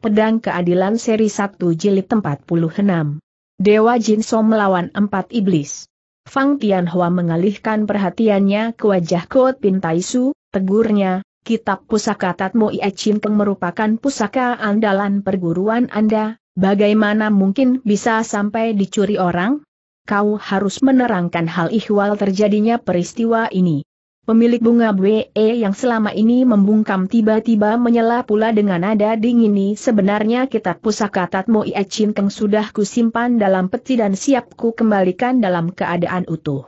Pedang Keadilan Seri 1 Jilid 46. Dewa Jin Song melawan Empat Iblis. Fang Tianhua mengalihkan perhatiannya ke wajah Tai Su, tegurnya, kitab pusaka Tatmo Ie Chinteng merupakan pusaka andalan perguruan Anda, bagaimana mungkin bisa sampai dicuri orang? Kau harus menerangkan hal ihwal terjadinya peristiwa ini. Pemilik bunga BE yang selama ini membungkam tiba-tiba menyela pula dengan nada dingin ini sebenarnya kitab pusaka Tatmo Ie Chin Keng sudah kusimpan dalam peti dan siap ku kembalikan dalam keadaan utuh.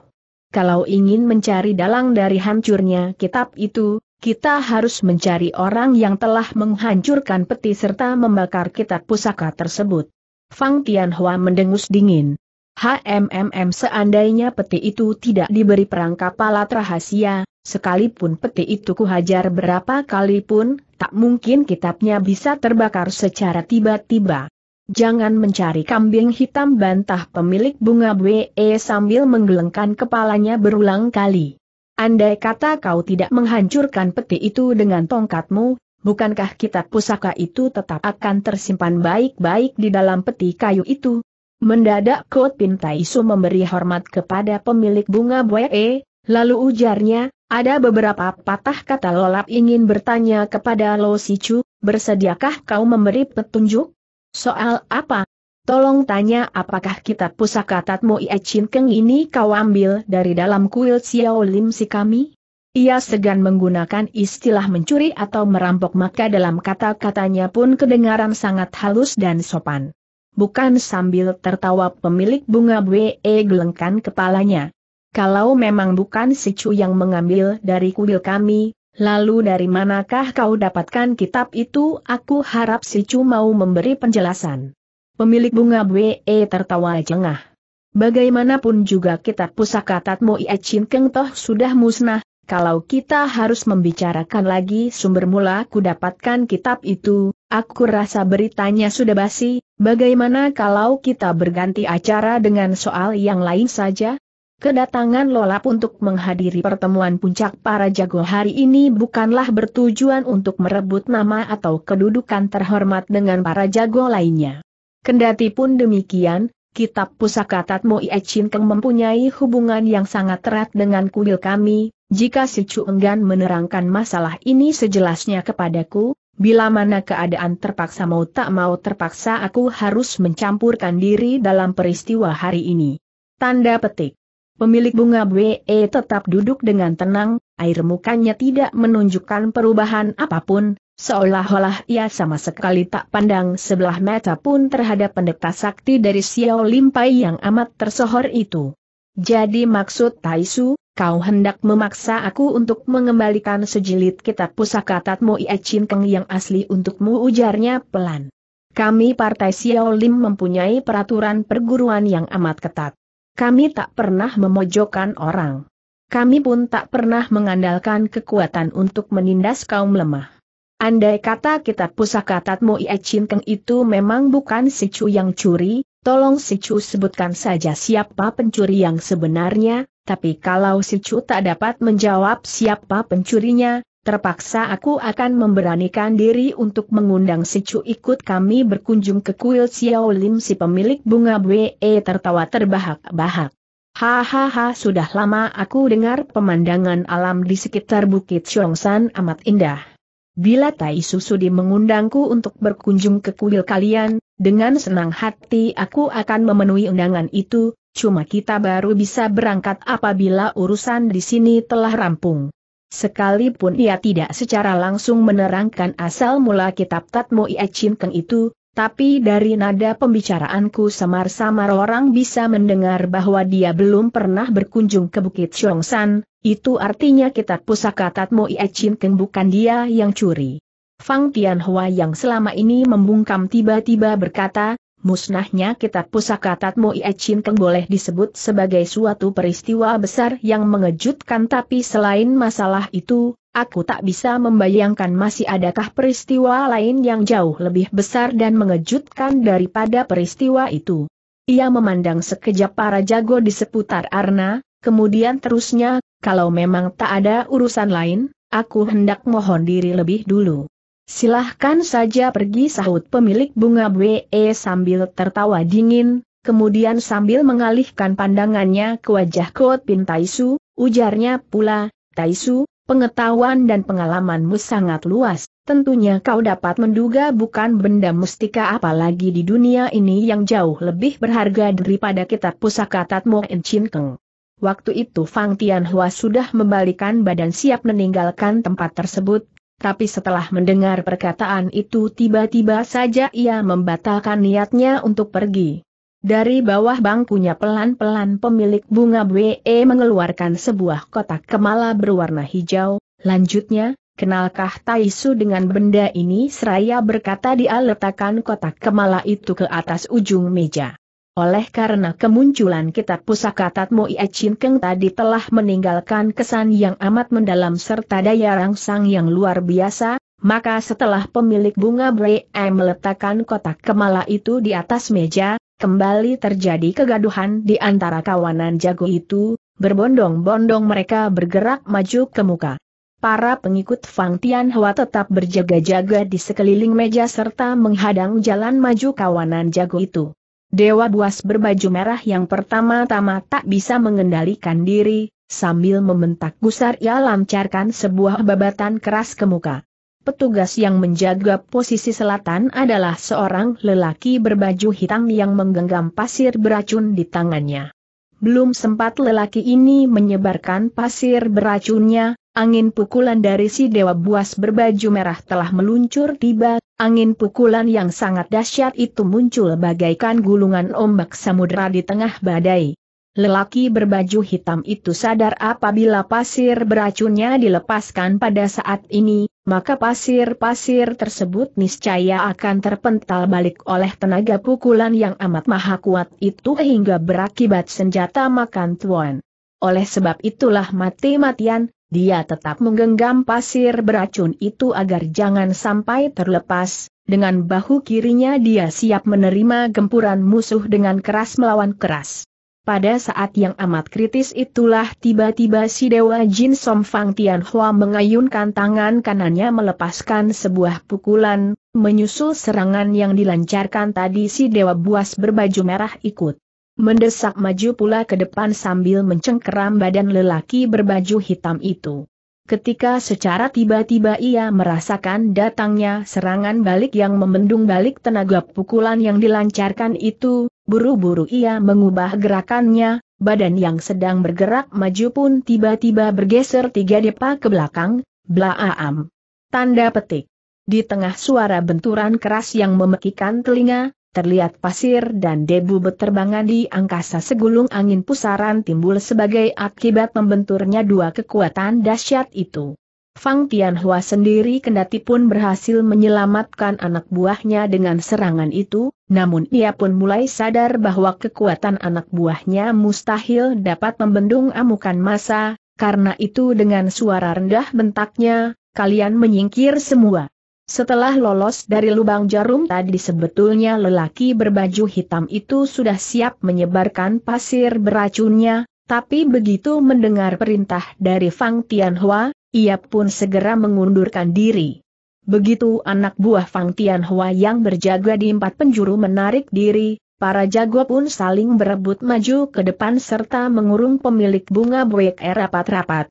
Kalau ingin mencari dalang dari hancurnya kitab itu, kita harus mencari orang yang telah menghancurkan peti serta membakar kitab pusaka tersebut. Fang Tianhua mendengus dingin. HMMM seandainya peti itu tidak diberi perangkap alat rahasia, sekalipun peti itu kuhajar berapa kali pun, tak mungkin kitabnya bisa terbakar secara tiba-tiba. Jangan mencari kambing hitam bantah pemilik bunga BE sambil menggelengkan kepalanya berulang kali. Andai kata kau tidak menghancurkan peti itu dengan tongkatmu, bukankah kitab pusaka itu tetap akan tersimpan baik-baik di dalam peti kayu itu? Mendadak Kot Pin Taisu memberi hormat kepada pemilik bunga buaya. E, lalu ujarnya, ada beberapa patah kata lolap ingin bertanya kepada Lo Si Sichu, bersediakah kau memberi petunjuk? Soal apa? Tolong tanya apakah kitab pusaka Tatmo Ie Chin Keng ini kau ambil dari dalam kuil Xiao Lim si kami? Ia segan menggunakan istilah mencuri atau merampok maka dalam kata-katanya pun kedengaran sangat halus dan sopan. Bukan sambil tertawa pemilik bunga BE e gelengkan kepalanya. Kalau memang bukan si Chu yang mengambil dari kuil kami, lalu dari manakah kau dapatkan kitab itu? Aku harap si Chu mau memberi penjelasan. Pemilik bunga BE e tertawa jengah. Bagaimanapun juga kitab pusaka Tatmo Ie Chin Keng Toh sudah musnah, kalau kita harus membicarakan lagi sumber mula ku dapatkan kitab itu, aku rasa beritanya sudah basi, bagaimana kalau kita berganti acara dengan soal yang lain saja? Kedatangan Lolap untuk menghadiri pertemuan puncak para jago hari ini bukanlah bertujuan untuk merebut nama atau kedudukan terhormat dengan para jago lainnya. Kendati pun demikian, kitab pusaka Tatmo Iecin Keng mempunyai hubungan yang sangat erat dengan kuil kami, jika si Chu enggan menerangkan masalah ini sejelasnya kepadaku, bila mana keadaan terpaksa mau tak mau terpaksa aku harus mencampurkan diri dalam peristiwa hari ini. Tanda petik. Pemilik bunga BE tetap duduk dengan tenang, air mukanya tidak menunjukkan perubahan apapun, seolah-olah ia sama sekali tak pandang sebelah mata pun terhadap pendeta sakti dari Xiao Limpai yang amat tersohor itu. Jadi maksud Taisu, kau hendak memaksa aku untuk mengembalikan sejilid kitab pusaka Tatmo Ie Chin Keng yang asli untukmu ujarnya pelan. Kami Partai Lim mempunyai peraturan perguruan yang amat ketat. Kami tak pernah memojokkan orang. Kami pun tak pernah mengandalkan kekuatan untuk menindas kaum lemah. Andai kata kitab pusaka Tatmo Ie Chin Keng itu memang bukan si Chu yang curi, Tolong si Chu sebutkan saja siapa pencuri yang sebenarnya, tapi kalau si Chu tak dapat menjawab siapa pencurinya, terpaksa aku akan memberanikan diri untuk mengundang si Chu ikut kami berkunjung ke kuil Xiao Lim si pemilik bunga BE eh, tertawa terbahak-bahak. Hahaha sudah lama aku dengar pemandangan alam di sekitar Bukit Siongsan amat indah. Bila Tai Susudi mengundangku untuk berkunjung ke kuil kalian, dengan senang hati aku akan memenuhi undangan itu, cuma kita baru bisa berangkat apabila urusan di sini telah rampung. Sekalipun ia tidak secara langsung menerangkan asal mula kitab Tatmo Ia Keng itu, tapi dari nada pembicaraanku samar-samar orang bisa mendengar bahwa dia belum pernah berkunjung ke Bukit Siongsan, itu artinya kitab pusaka Tatmo Ie Chin Keng bukan dia yang curi. Fang Tianhua yang selama ini membungkam tiba-tiba berkata, musnahnya kitab pusaka Tatmo Ie Chin Keng boleh disebut sebagai suatu peristiwa besar yang mengejutkan tapi selain masalah itu, Aku tak bisa membayangkan masih adakah peristiwa lain yang jauh lebih besar dan mengejutkan daripada peristiwa itu. Ia memandang sekejap para jago di seputar Arna, kemudian terusnya, kalau memang tak ada urusan lain, aku hendak mohon diri lebih dulu. Silahkan saja pergi sahut pemilik bunga BE sambil tertawa dingin, kemudian sambil mengalihkan pandangannya ke wajah Kot Pin Taisu, ujarnya pula, Taisu, Pengetahuan dan pengalamanmu sangat luas, tentunya kau dapat menduga bukan benda mustika apalagi di dunia ini yang jauh lebih berharga daripada kitab pusaka Tatmo Chin Keng. Waktu itu Fang Tianhua sudah membalikan badan siap meninggalkan tempat tersebut, tapi setelah mendengar perkataan itu tiba-tiba saja ia membatalkan niatnya untuk pergi. Dari bawah bangkunya pelan-pelan pemilik bunga BE mengeluarkan sebuah kotak kemala berwarna hijau, lanjutnya, kenalkah Taisu dengan benda ini seraya berkata dia letakkan kotak kemala itu ke atas ujung meja. Oleh karena kemunculan kitab pusaka Tatmo Ia Keng tadi telah meninggalkan kesan yang amat mendalam serta daya rangsang yang luar biasa, maka setelah pemilik bunga BE meletakkan kotak kemala itu di atas meja, kembali terjadi kegaduhan di antara kawanan jago itu, berbondong-bondong mereka bergerak maju ke muka. Para pengikut Fang Tianhua tetap berjaga-jaga di sekeliling meja serta menghadang jalan maju kawanan jago itu. Dewa buas berbaju merah yang pertama-tama tak bisa mengendalikan diri, sambil membentak gusar ia lancarkan sebuah babatan keras ke muka. Petugas yang menjaga posisi selatan adalah seorang lelaki berbaju hitam yang menggenggam pasir beracun di tangannya. Belum sempat lelaki ini menyebarkan pasir beracunnya, angin pukulan dari si dewa buas berbaju merah telah meluncur tiba, angin pukulan yang sangat dahsyat itu muncul bagaikan gulungan ombak samudera di tengah badai. Lelaki berbaju hitam itu sadar apabila pasir beracunnya dilepaskan pada saat ini, maka pasir-pasir tersebut niscaya akan terpental balik oleh tenaga pukulan yang amat maha kuat itu hingga berakibat senjata makan tuan. Oleh sebab itulah mati-matian, dia tetap menggenggam pasir beracun itu agar jangan sampai terlepas, dengan bahu kirinya dia siap menerima gempuran musuh dengan keras melawan keras. Pada saat yang amat kritis itulah tiba-tiba si Dewa Jin Som Fang Tian Hua mengayunkan tangan kanannya melepaskan sebuah pukulan, menyusul serangan yang dilancarkan tadi si Dewa Buas berbaju merah ikut. Mendesak maju pula ke depan sambil mencengkeram badan lelaki berbaju hitam itu. Ketika secara tiba-tiba ia merasakan datangnya serangan balik yang membendung balik tenaga pukulan yang dilancarkan itu, buru-buru ia mengubah gerakannya, badan yang sedang bergerak maju pun tiba-tiba bergeser tiga depa ke belakang, blaaam. Tanda petik. Di tengah suara benturan keras yang memekikan telinga, terlihat pasir dan debu beterbangan di angkasa segulung angin pusaran timbul sebagai akibat membenturnya dua kekuatan dahsyat itu. Fang Tianhua sendiri kendati pun berhasil menyelamatkan anak buahnya dengan serangan itu, namun ia pun mulai sadar bahwa kekuatan anak buahnya mustahil dapat membendung amukan masa, karena itu dengan suara rendah bentaknya, kalian menyingkir semua. Setelah lolos dari lubang jarum tadi sebetulnya lelaki berbaju hitam itu sudah siap menyebarkan pasir beracunnya, tapi begitu mendengar perintah dari Fang Tianhua, ia pun segera mengundurkan diri. Begitu anak buah Fang Tianhua yang berjaga di empat penjuru menarik diri, para jago pun saling berebut maju ke depan serta mengurung pemilik bunga buik Air er rapat-rapat.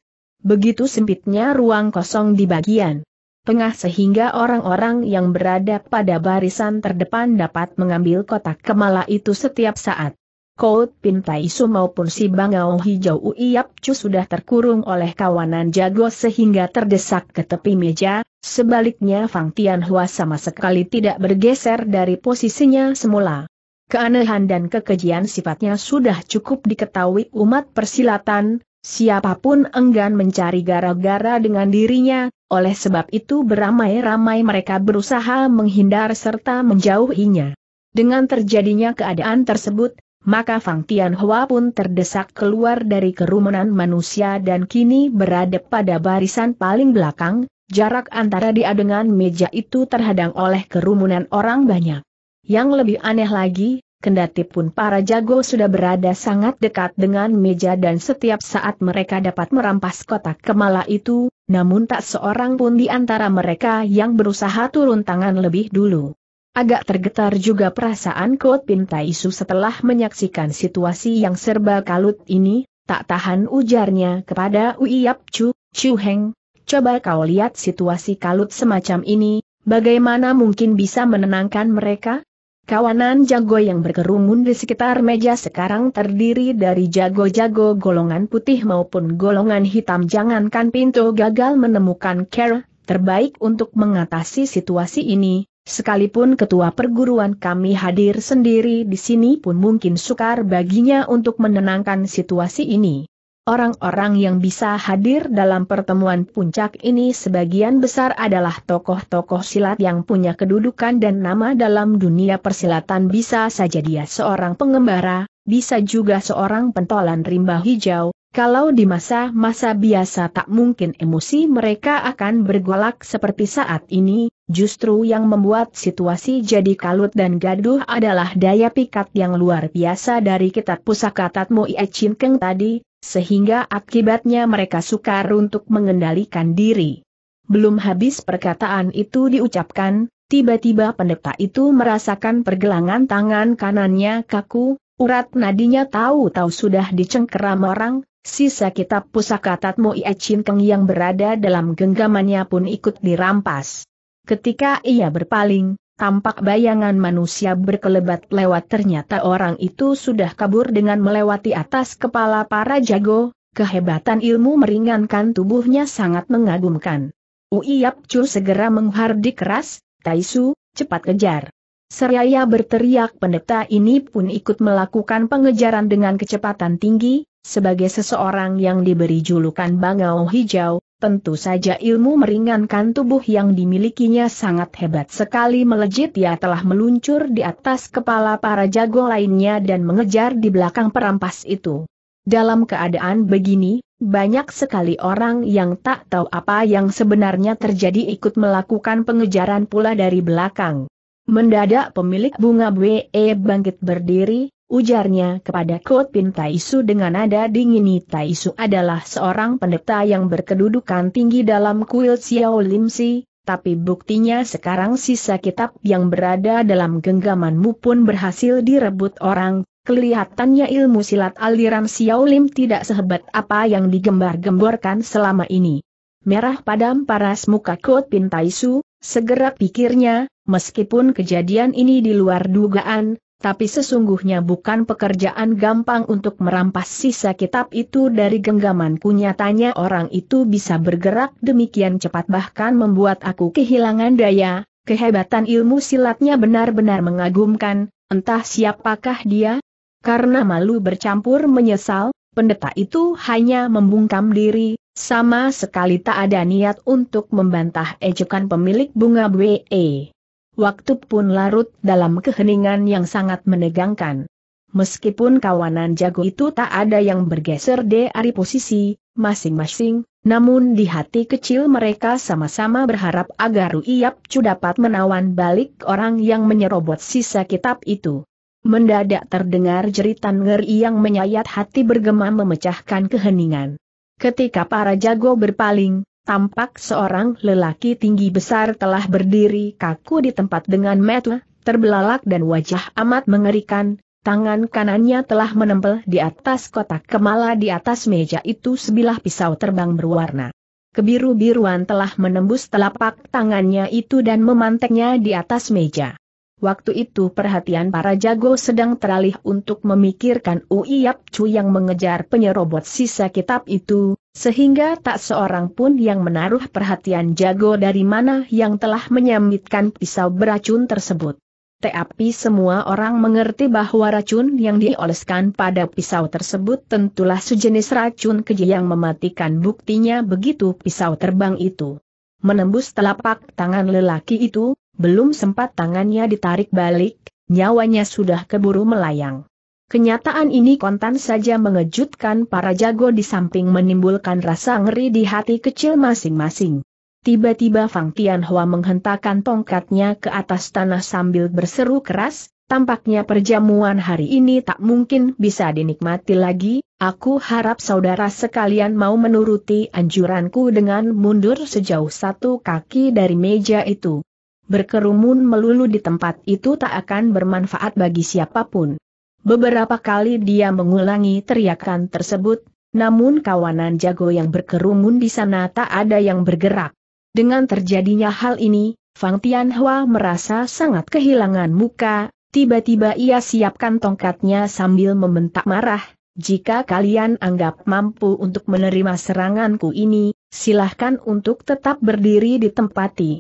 Begitu sempitnya ruang kosong di bagian tengah sehingga orang-orang yang berada pada barisan terdepan dapat mengambil kotak kemala itu setiap saat. Kout Pintai Su maupun si Bangau Hijau Uiap Chu sudah terkurung oleh kawanan jago sehingga terdesak ke tepi meja, Sebaliknya Fang Tianhua sama sekali tidak bergeser dari posisinya semula. Keanehan dan kekejian sifatnya sudah cukup diketahui umat persilatan, siapapun enggan mencari gara-gara dengan dirinya, oleh sebab itu beramai-ramai mereka berusaha menghindar serta menjauhinya. Dengan terjadinya keadaan tersebut, maka Fang Tianhua pun terdesak keluar dari kerumunan manusia dan kini berada pada barisan paling belakang, Jarak antara dia dengan meja itu terhadang oleh kerumunan orang banyak. Yang lebih aneh lagi, kendati pun para jago sudah berada sangat dekat dengan meja dan setiap saat mereka dapat merampas kotak kemala itu, namun tak seorang pun di antara mereka yang berusaha turun tangan lebih dulu. Agak tergetar juga perasaan Kot Pintaisu setelah menyaksikan situasi yang serba kalut ini, tak tahan ujarnya kepada Uiyap Chu, Chu Heng, Coba kau lihat situasi kalut semacam ini, bagaimana mungkin bisa menenangkan mereka? Kawanan jago yang berkerumun di sekitar meja sekarang terdiri dari jago-jago golongan putih maupun golongan hitam jangankan pintu gagal menemukan care terbaik untuk mengatasi situasi ini, Sekalipun ketua perguruan kami hadir sendiri di sini pun mungkin sukar baginya untuk menenangkan situasi ini. Orang-orang yang bisa hadir dalam pertemuan puncak ini sebagian besar adalah tokoh-tokoh silat yang punya kedudukan dan nama dalam dunia persilatan bisa saja dia seorang pengembara, bisa juga seorang pentolan rimba hijau, kalau di masa-masa biasa tak mungkin emosi mereka akan bergolak seperti saat ini, Justru yang membuat situasi jadi kalut dan gaduh adalah daya pikat yang luar biasa dari kitab pusaka Tatmo Ie Chin Keng tadi, sehingga akibatnya mereka sukar untuk mengendalikan diri. Belum habis perkataan itu diucapkan, tiba-tiba pendeta itu merasakan pergelangan tangan kanannya kaku, urat nadinya tahu-tahu sudah dicengkeram orang, Sisa kitab pusaka Tatmo Ie Chin Keng yang berada dalam genggamannya pun ikut dirampas. Ketika ia berpaling, tampak bayangan manusia berkelebat lewat ternyata orang itu sudah kabur dengan melewati atas kepala para jago, kehebatan ilmu meringankan tubuhnya sangat mengagumkan. Uiyap Chu segera menghardik keras, Taisu, cepat kejar. Seraya berteriak pendeta ini pun ikut melakukan pengejaran dengan kecepatan tinggi, sebagai seseorang yang diberi julukan Bangau Hijau, Tentu saja ilmu meringankan tubuh yang dimilikinya sangat hebat sekali melejit ia telah meluncur di atas kepala para jago lainnya dan mengejar di belakang perampas itu. Dalam keadaan begini, banyak sekali orang yang tak tahu apa yang sebenarnya terjadi ikut melakukan pengejaran pula dari belakang. Mendadak pemilik bunga BE bangkit berdiri, ujarnya kepada Kotpin Taisu dengan nada dingin Taisu adalah seorang pendeta yang berkedudukan tinggi dalam kuil Xiao Si, tapi buktinya sekarang sisa kitab yang berada dalam genggamanmu pun berhasil direbut orang, kelihatannya ilmu silat aliran Xiao Lim tidak sehebat apa yang digembar-gemborkan selama ini. Merah padam paras muka Kotpin Taisu, segera pikirnya, meskipun kejadian ini di luar dugaan, tapi sesungguhnya bukan pekerjaan gampang untuk merampas sisa kitab itu dari genggamanku nyatanya orang itu bisa bergerak demikian cepat bahkan membuat aku kehilangan daya, kehebatan ilmu silatnya benar-benar mengagumkan, entah siapakah dia? Karena malu bercampur menyesal, pendeta itu hanya membungkam diri, sama sekali tak ada niat untuk membantah ejekan pemilik bunga BE. Waktu pun larut dalam keheningan yang sangat menegangkan. Meskipun kawanan jago itu tak ada yang bergeser dari posisi masing-masing, namun di hati kecil mereka sama-sama berharap agar Ruiyap Cu dapat menawan balik orang yang menyerobot sisa kitab itu. Mendadak terdengar jeritan ngeri yang menyayat hati bergema memecahkan keheningan. Ketika para jago berpaling, tampak seorang lelaki tinggi besar telah berdiri kaku di tempat dengan metu, terbelalak dan wajah amat mengerikan, tangan kanannya telah menempel di atas kotak kemala di atas meja itu sebilah pisau terbang berwarna. Kebiru-biruan telah menembus telapak tangannya itu dan memanteknya di atas meja. Waktu itu perhatian para jago sedang teralih untuk memikirkan Uiyap Chu yang mengejar penyerobot sisa kitab itu, sehingga tak seorang pun yang menaruh perhatian jago dari mana yang telah menyambitkan pisau beracun tersebut. Tapi semua orang mengerti bahwa racun yang dioleskan pada pisau tersebut tentulah sejenis racun keji yang mematikan buktinya begitu pisau terbang itu. Menembus telapak tangan lelaki itu, belum sempat tangannya ditarik balik, nyawanya sudah keburu melayang. Kenyataan ini kontan saja mengejutkan para jago di samping menimbulkan rasa ngeri di hati kecil masing-masing. Tiba-tiba Fang Tianhua menghentakkan tongkatnya ke atas tanah sambil berseru keras, tampaknya perjamuan hari ini tak mungkin bisa dinikmati lagi, aku harap saudara sekalian mau menuruti anjuranku dengan mundur sejauh satu kaki dari meja itu. Berkerumun melulu di tempat itu tak akan bermanfaat bagi siapapun. Beberapa kali dia mengulangi teriakan tersebut, namun kawanan jago yang berkerumun di sana tak ada yang bergerak. Dengan terjadinya hal ini, Fang Tianhua merasa sangat kehilangan muka, tiba-tiba ia siapkan tongkatnya sambil membentak marah, jika kalian anggap mampu untuk menerima seranganku ini, silahkan untuk tetap berdiri di tempat tempati.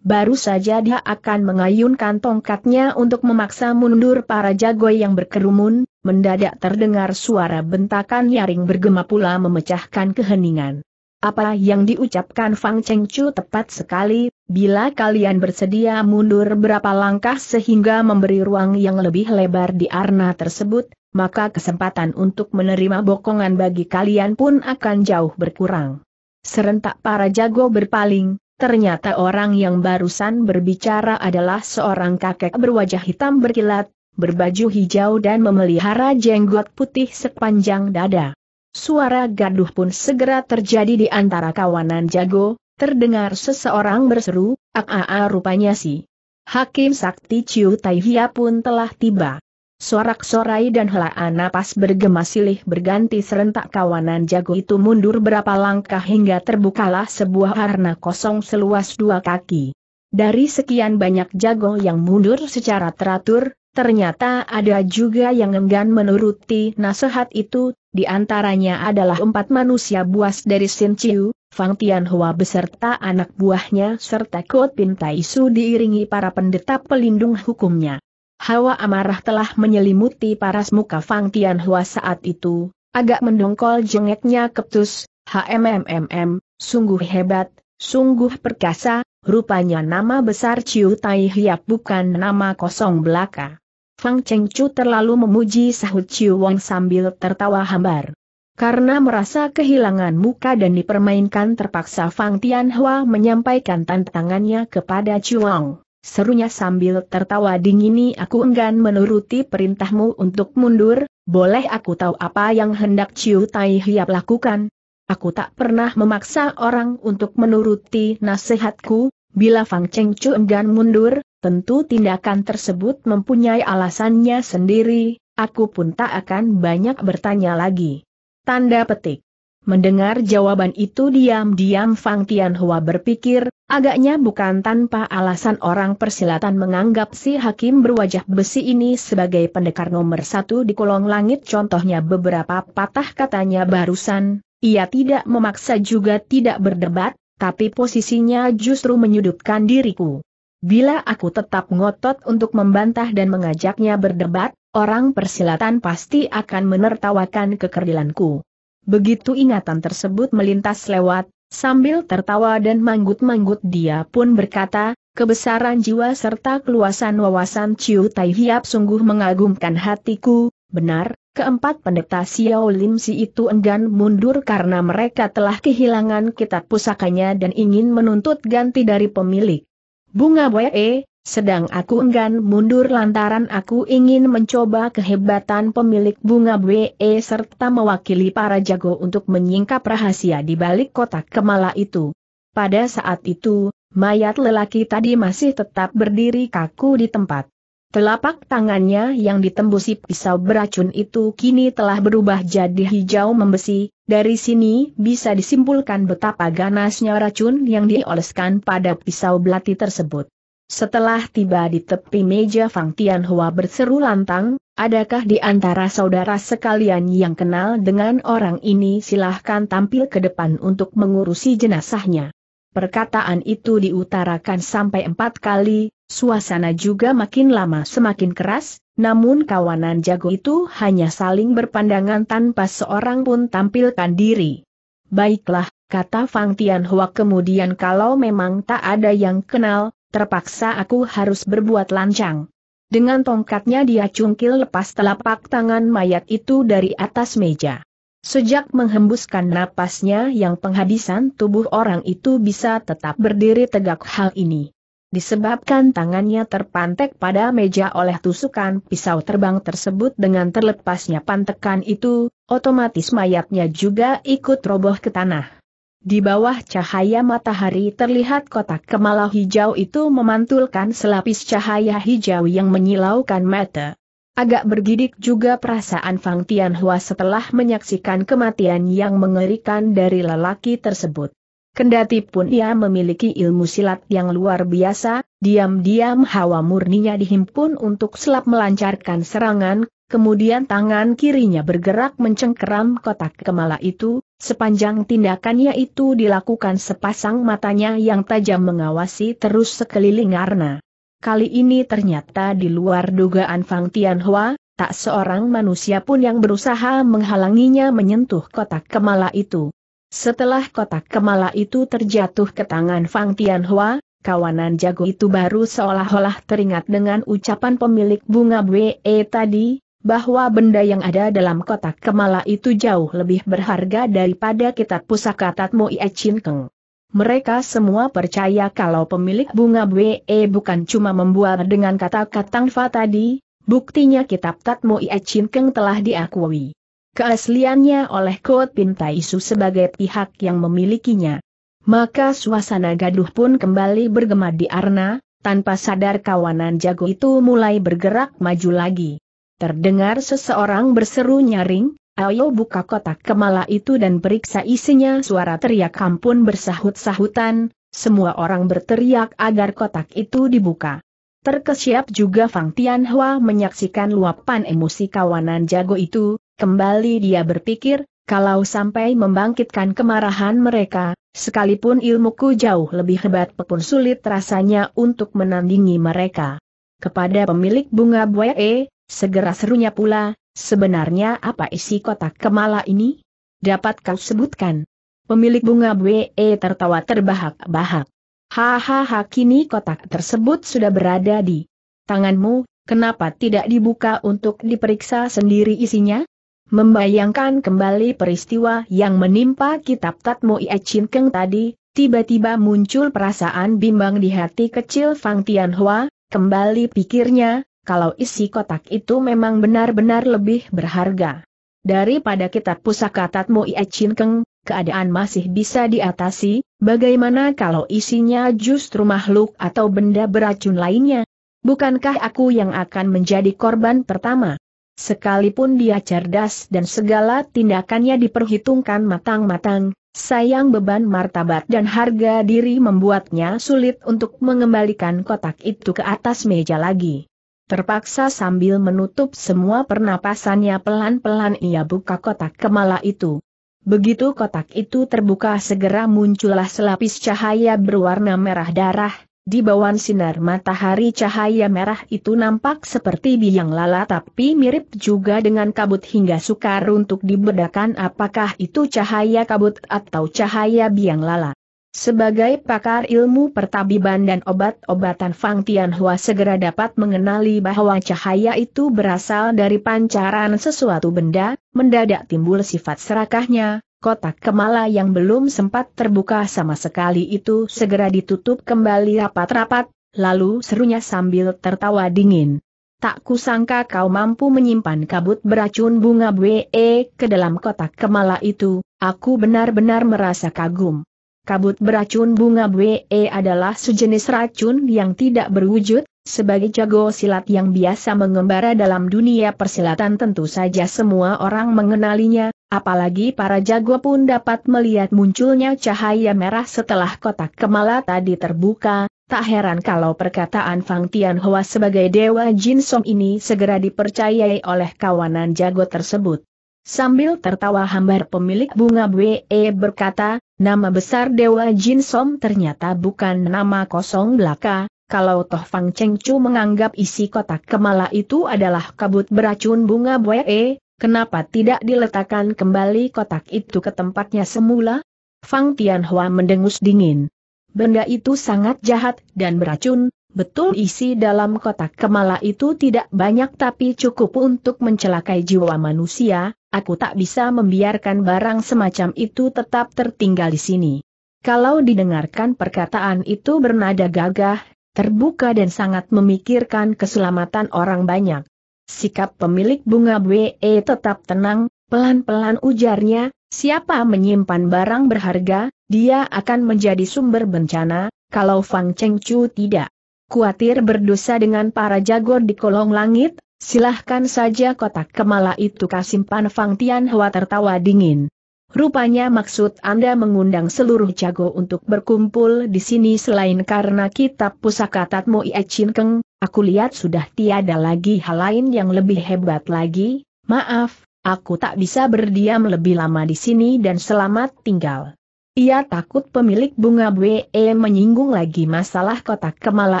Baru saja dia akan mengayunkan tongkatnya untuk memaksa mundur para jago yang berkerumun, mendadak terdengar suara bentakan nyaring bergema pula memecahkan keheningan. Apa yang diucapkan Fang Cheng tepat sekali, bila kalian bersedia mundur berapa langkah sehingga memberi ruang yang lebih lebar di arna tersebut, maka kesempatan untuk menerima bokongan bagi kalian pun akan jauh berkurang. Serentak para jago berpaling, Ternyata orang yang barusan berbicara adalah seorang kakek berwajah hitam berkilat, berbaju hijau dan memelihara jenggot putih sepanjang dada. Suara gaduh pun segera terjadi di antara kawanan jago, terdengar seseorang berseru, "Aa, ah, ah, ah, rupanya si Hakim Sakti Ciu Taihia pun telah tiba. Sorak-sorai dan helaan napas bergema silih berganti serentak kawanan jago itu mundur berapa langkah hingga terbukalah sebuah arna kosong seluas dua kaki. Dari sekian banyak jago yang mundur secara teratur, ternyata ada juga yang enggan menuruti nasihat itu, di antaranya adalah empat manusia buas dari Sin Chiu, Fang Tianhua beserta anak buahnya serta Kot Pin Su diiringi para pendeta pelindung hukumnya. Hawa amarah telah menyelimuti paras muka Fang Tianhua saat itu, agak mendongkol jengeknya keputus. HMMMM, sungguh hebat, sungguh perkasa, rupanya nama besar Ciu Tai Hiap bukan nama kosong belaka. Fang Cheng terlalu memuji sahut Ciu Wang sambil tertawa hambar. Karena merasa kehilangan muka dan dipermainkan terpaksa Fang Tianhua menyampaikan tantangannya kepada Ciu Wang serunya sambil tertawa dingini aku enggan menuruti perintahmu untuk mundur, boleh aku tahu apa yang hendak Ciu Tai Hiap lakukan? Aku tak pernah memaksa orang untuk menuruti nasihatku, bila Fang Cheng Chu enggan mundur, tentu tindakan tersebut mempunyai alasannya sendiri, aku pun tak akan banyak bertanya lagi. Tanda petik. Mendengar jawaban itu diam-diam Fang Tianhua berpikir, Agaknya bukan tanpa alasan orang persilatan menganggap si hakim berwajah besi ini sebagai pendekar nomor satu di kolong langit contohnya beberapa patah katanya barusan, ia tidak memaksa juga tidak berdebat, tapi posisinya justru menyudutkan diriku. Bila aku tetap ngotot untuk membantah dan mengajaknya berdebat, orang persilatan pasti akan menertawakan kekerdilanku. Begitu ingatan tersebut melintas lewat, Sambil tertawa dan manggut-manggut dia pun berkata, kebesaran jiwa serta keluasan wawasan Ciu Tai Hiap sungguh mengagumkan hatiku, benar, keempat pendeta Xiao Lim Si itu enggan mundur karena mereka telah kehilangan kitab pusakanya dan ingin menuntut ganti dari pemilik. Bunga Boye, sedang aku enggan mundur lantaran aku ingin mencoba kehebatan pemilik bunga BE e serta mewakili para jago untuk menyingkap rahasia di balik kotak kemala itu. Pada saat itu, mayat lelaki tadi masih tetap berdiri kaku di tempat. Telapak tangannya yang ditembusi pisau beracun itu kini telah berubah jadi hijau membesi, dari sini bisa disimpulkan betapa ganasnya racun yang dioleskan pada pisau belati tersebut. Setelah tiba di tepi meja Fang Tianhua berseru lantang, adakah di antara saudara sekalian yang kenal dengan orang ini silahkan tampil ke depan untuk mengurusi jenazahnya. Perkataan itu diutarakan sampai empat kali, suasana juga makin lama semakin keras, namun kawanan jago itu hanya saling berpandangan tanpa seorang pun tampilkan diri. Baiklah, kata Fang Tianhua kemudian kalau memang tak ada yang kenal, terpaksa aku harus berbuat lancang. Dengan tongkatnya dia cungkil lepas telapak tangan mayat itu dari atas meja. Sejak menghembuskan napasnya yang penghabisan tubuh orang itu bisa tetap berdiri tegak hal ini. Disebabkan tangannya terpantek pada meja oleh tusukan pisau terbang tersebut dengan terlepasnya pantekan itu, otomatis mayatnya juga ikut roboh ke tanah. Di bawah cahaya matahari terlihat kotak kemala hijau itu memantulkan selapis cahaya hijau yang menyilaukan mata. Agak bergidik juga perasaan Fang Tianhua setelah menyaksikan kematian yang mengerikan dari lelaki tersebut. Kendati pun ia memiliki ilmu silat yang luar biasa, diam-diam hawa murninya dihimpun untuk selap melancarkan serangan, kemudian tangan kirinya bergerak mencengkeram kotak kemala itu, Sepanjang tindakannya itu dilakukan sepasang matanya yang tajam mengawasi terus sekeliling Arna. Kali ini ternyata di luar dugaan Fang Tianhua, tak seorang manusia pun yang berusaha menghalanginya menyentuh kotak kemala itu. Setelah kotak kemala itu terjatuh ke tangan Fang Tianhua, kawanan jago itu baru seolah-olah teringat dengan ucapan pemilik bunga BE tadi, bahwa benda yang ada dalam kotak kemala itu jauh lebih berharga daripada kitab pusaka Tatmo Ie Chin Keng. Mereka semua percaya kalau pemilik bunga BE bukan cuma membuat dengan kata-kata Fa tadi, buktinya kitab Tatmo Ie Chin Keng telah diakui. Keasliannya oleh Kot Pintai Isu sebagai pihak yang memilikinya. Maka suasana gaduh pun kembali bergema di Arna, tanpa sadar kawanan jago itu mulai bergerak maju lagi. Terdengar seseorang berseru nyaring, ayo buka kotak kemala itu dan periksa isinya suara teriak kampun bersahut-sahutan, semua orang berteriak agar kotak itu dibuka. Terkesiap juga Fang Tianhua menyaksikan luapan emosi kawanan jago itu, kembali dia berpikir, kalau sampai membangkitkan kemarahan mereka, sekalipun ilmuku jauh lebih hebat pun sulit rasanya untuk menandingi mereka. Kepada pemilik bunga e. Segera serunya pula, sebenarnya apa isi kotak kemala ini? Dapat kau sebutkan? Pemilik bunga BE tertawa terbahak-bahak. Hahaha kini kotak tersebut sudah berada di tanganmu, kenapa tidak dibuka untuk diperiksa sendiri isinya? Membayangkan kembali peristiwa yang menimpa kitab Tatmo Ie Chin tadi, tiba-tiba muncul perasaan bimbang di hati kecil Fang Tianhua, kembali pikirnya, kalau isi kotak itu memang benar-benar lebih berharga. Daripada kitab pusaka Tatmo Ie Chin Keng, keadaan masih bisa diatasi, bagaimana kalau isinya justru makhluk atau benda beracun lainnya? Bukankah aku yang akan menjadi korban pertama? Sekalipun dia cerdas dan segala tindakannya diperhitungkan matang-matang, Sayang beban martabat dan harga diri membuatnya sulit untuk mengembalikan kotak itu ke atas meja lagi. Terpaksa sambil menutup semua pernapasannya pelan-pelan ia buka kotak kemala itu. Begitu kotak itu terbuka segera muncullah selapis cahaya berwarna merah darah, di bawah sinar matahari cahaya merah itu nampak seperti biang lala tapi mirip juga dengan kabut hingga sukar untuk dibedakan apakah itu cahaya kabut atau cahaya biang lala. Sebagai pakar ilmu pertabiban dan obat-obatan Fang Tianhua segera dapat mengenali bahwa cahaya itu berasal dari pancaran sesuatu benda, mendadak timbul sifat serakahnya, kotak kemala yang belum sempat terbuka sama sekali itu segera ditutup kembali rapat-rapat, lalu serunya sambil tertawa dingin. Tak kusangka kau mampu menyimpan kabut beracun bunga BE ke dalam kotak kemala itu, aku benar-benar merasa kagum. Kabut beracun bunga BE adalah sejenis racun yang tidak berwujud, sebagai jago silat yang biasa mengembara dalam dunia persilatan tentu saja semua orang mengenalinya, apalagi para jago pun dapat melihat munculnya cahaya merah setelah kotak kemala tadi terbuka, tak heran kalau perkataan Fang Tianhua sebagai Dewa Jin Song ini segera dipercayai oleh kawanan jago tersebut. Sambil tertawa hambar pemilik bunga BE e berkata, nama besar Dewa Jin Som ternyata bukan nama kosong belaka, kalau Toh Fang Cheng Chu menganggap isi kotak kemala itu adalah kabut beracun bunga BE, e, kenapa tidak diletakkan kembali kotak itu ke tempatnya semula? Fang Tianhua mendengus dingin. Benda itu sangat jahat dan beracun, betul isi dalam kotak kemala itu tidak banyak tapi cukup untuk mencelakai jiwa manusia, Aku tak bisa membiarkan barang semacam itu tetap tertinggal di sini. Kalau didengarkan perkataan itu bernada gagah, terbuka dan sangat memikirkan keselamatan orang banyak. Sikap pemilik bunga We tetap tenang, pelan-pelan ujarnya, siapa menyimpan barang berharga, dia akan menjadi sumber bencana, kalau Fang Cheng Chu tidak. Kuatir berdosa dengan para jago di kolong langit, Silahkan saja kotak kemala itu kasimpan Fang Tianhua tertawa dingin. Rupanya maksud Anda mengundang seluruh jago untuk berkumpul di sini selain karena kitab pusaka Tatmo Ie Chin Keng, aku lihat sudah tiada lagi hal lain yang lebih hebat lagi, maaf, Aku tak bisa berdiam lebih lama di sini dan selamat tinggal. Ia takut pemilik bunga BE menyinggung lagi masalah kotak kemala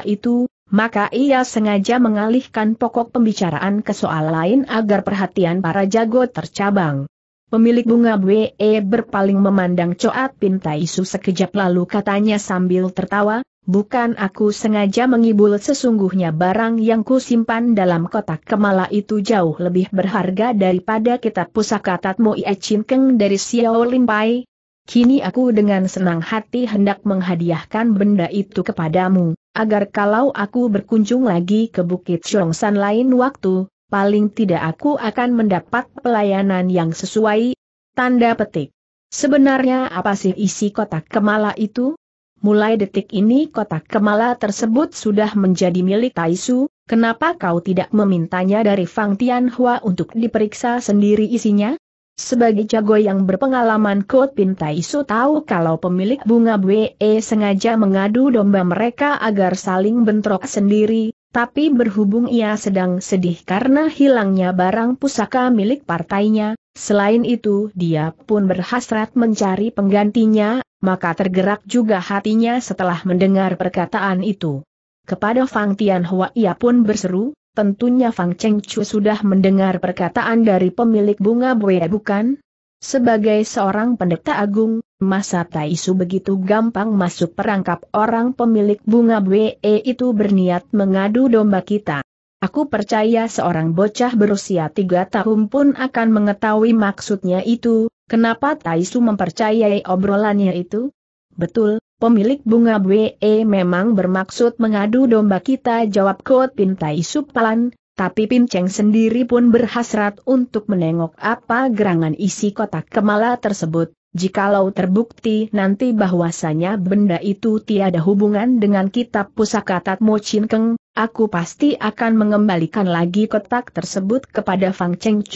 itu, maka ia sengaja mengalihkan pokok pembicaraan ke soal lain agar perhatian para jago tercabang. Pemilik bunga BE berpaling memandang Coat Pintaisu sekejap lalu katanya sambil tertawa, bukan aku sengaja mengibul sesungguhnya barang yang kusimpan dalam kotak kemala itu jauh lebih berharga daripada kitab pusaka Tatmo Ie Keng dari Xiao Limpai. Kini aku dengan senang hati hendak menghadiahkan benda itu kepadamu agar kalau aku berkunjung lagi ke Bukit Syongsan lain waktu, paling tidak aku akan mendapat pelayanan yang sesuai. Tanda petik. Sebenarnya apa sih isi kotak kemala itu? Mulai detik ini kotak kemala tersebut sudah menjadi milik Taisu, kenapa kau tidak memintanya dari Fang Tianhua untuk diperiksa sendiri isinya? Sebagai jago yang berpengalaman Kot Su tahu kalau pemilik bunga BE sengaja mengadu domba mereka agar saling bentrok sendiri, tapi berhubung ia sedang sedih karena hilangnya barang pusaka milik partainya, selain itu dia pun berhasrat mencari penggantinya, maka tergerak juga hatinya setelah mendengar perkataan itu. Kepada Fang Tianhua ia pun berseru, Tentunya Fang Cheng Chu sudah mendengar perkataan dari pemilik bunga bue, bukan? Sebagai seorang pendeta agung, masa Taisu begitu gampang masuk perangkap orang pemilik bunga bue itu berniat mengadu domba kita. Aku percaya seorang bocah berusia tiga tahun pun akan mengetahui maksudnya itu, kenapa Taisu mempercayai obrolannya itu? Betul, pemilik bunga We memang bermaksud mengadu domba kita jawab Kot Pintai Supalan, tapi Pinceng sendiri pun berhasrat untuk menengok apa gerangan isi kotak kemala tersebut, jikalau terbukti nanti bahwasanya benda itu tiada hubungan dengan kitab pusaka Tatmo Cinkeng, aku pasti akan mengembalikan lagi kotak tersebut kepada Fang Cheng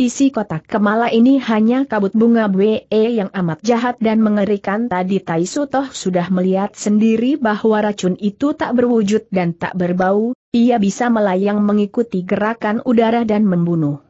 Isi kotak kemala ini hanya kabut bunga BE yang amat jahat dan mengerikan tadi Tai Sutoh sudah melihat sendiri bahwa racun itu tak berwujud dan tak berbau, ia bisa melayang mengikuti gerakan udara dan membunuh.